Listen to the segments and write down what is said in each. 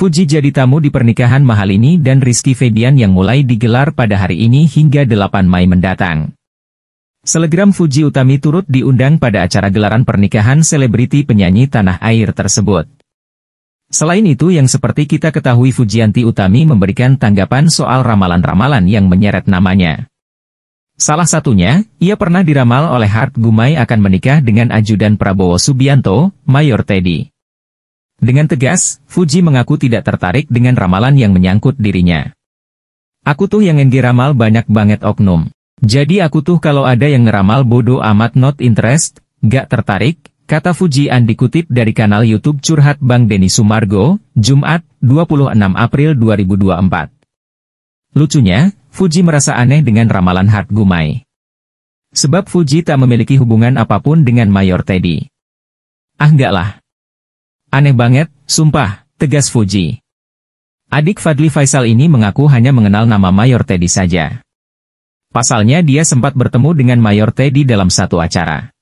Fuji jadi tamu di pernikahan mahal ini dan Rizky Febian yang mulai digelar pada hari ini hingga 8 Mei mendatang. Selegram Fuji Utami turut diundang pada acara gelaran pernikahan selebriti penyanyi tanah air tersebut. Selain itu yang seperti kita ketahui Fujianti Utami memberikan tanggapan soal ramalan-ramalan yang menyeret namanya. Salah satunya, ia pernah diramal oleh Hart Gumai akan menikah dengan ajudan Prabowo Subianto, Mayor Teddy. Dengan tegas, Fuji mengaku tidak tertarik dengan ramalan yang menyangkut dirinya. Aku tuh yang nge ramal banyak banget oknum. Jadi aku tuh kalau ada yang ngeramal bodoh amat not interest, gak tertarik, kata Fuji andi dikutip dari kanal YouTube Curhat Bang Deni Sumargo, Jumat, 26 April 2024. Lucunya, Fuji merasa aneh dengan ramalan Hart Gumai. Sebab Fuji tak memiliki hubungan apapun dengan Mayor Teddy. Ah enggak lah. Aneh banget, sumpah, tegas Fuji. Adik Fadli Faisal ini mengaku hanya mengenal nama Mayor Teddy saja. Pasalnya dia sempat bertemu dengan Mayor Teddy dalam satu acara.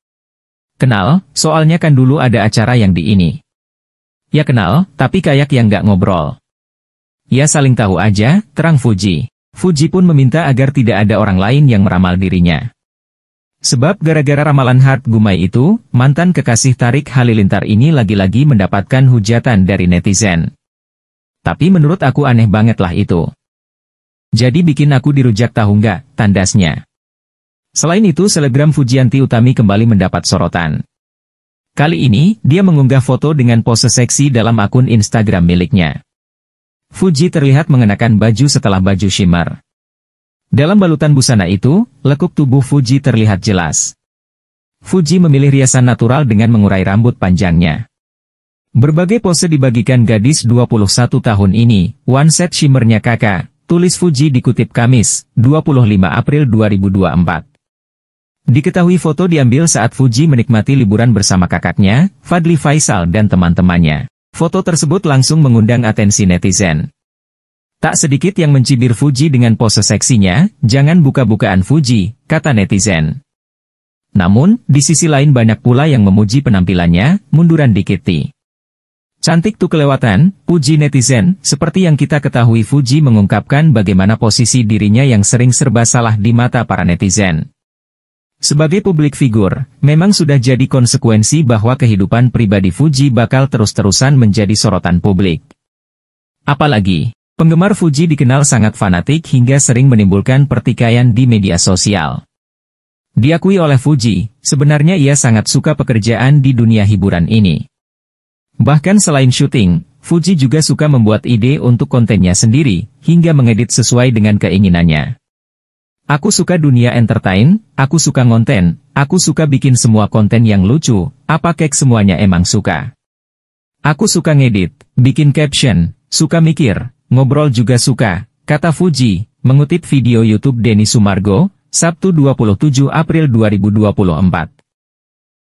Kenal, soalnya kan dulu ada acara yang di ini. Ya kenal, tapi kayak yang gak ngobrol. Ya saling tahu aja, terang Fuji. Fuji pun meminta agar tidak ada orang lain yang meramal dirinya. Sebab gara-gara ramalan Hart Gumai itu, mantan kekasih Tarik Halilintar ini lagi-lagi mendapatkan hujatan dari netizen. Tapi menurut aku aneh banget lah itu. Jadi bikin aku dirujak tahu nggak, tandasnya. Selain itu selebgram Fujianti Utami kembali mendapat sorotan. Kali ini, dia mengunggah foto dengan pose seksi dalam akun Instagram miliknya. Fuji terlihat mengenakan baju setelah baju shimmer. Dalam balutan busana itu, lekuk tubuh Fuji terlihat jelas. Fuji memilih riasan natural dengan mengurai rambut panjangnya. Berbagai pose dibagikan gadis 21 tahun ini, One Set Shimmernya kakak, tulis Fuji dikutip Kamis, 25 April 2024. Diketahui foto diambil saat Fuji menikmati liburan bersama kakaknya, Fadli Faisal dan teman-temannya. Foto tersebut langsung mengundang atensi netizen. Tak sedikit yang mencibir Fuji dengan pose seksinya, jangan buka-bukaan Fuji, kata netizen. Namun, di sisi lain banyak pula yang memuji penampilannya, munduran dikit ti. Cantik tuh kelewatan, puji netizen, seperti yang kita ketahui Fuji mengungkapkan bagaimana posisi dirinya yang sering serba salah di mata para netizen. Sebagai publik figur, memang sudah jadi konsekuensi bahwa kehidupan pribadi Fuji bakal terus-terusan menjadi sorotan publik. Apalagi, Penggemar Fuji dikenal sangat fanatik hingga sering menimbulkan pertikaian di media sosial. Diakui oleh Fuji, sebenarnya ia sangat suka pekerjaan di dunia hiburan ini. Bahkan selain syuting, Fuji juga suka membuat ide untuk kontennya sendiri, hingga mengedit sesuai dengan keinginannya. Aku suka dunia entertain, aku suka konten, aku suka bikin semua konten yang lucu, apa kek semuanya emang suka. Aku suka ngedit, bikin caption, Suka mikir, ngobrol juga suka, kata Fuji, mengutip video YouTube Denny Sumargo, Sabtu 27 April 2024.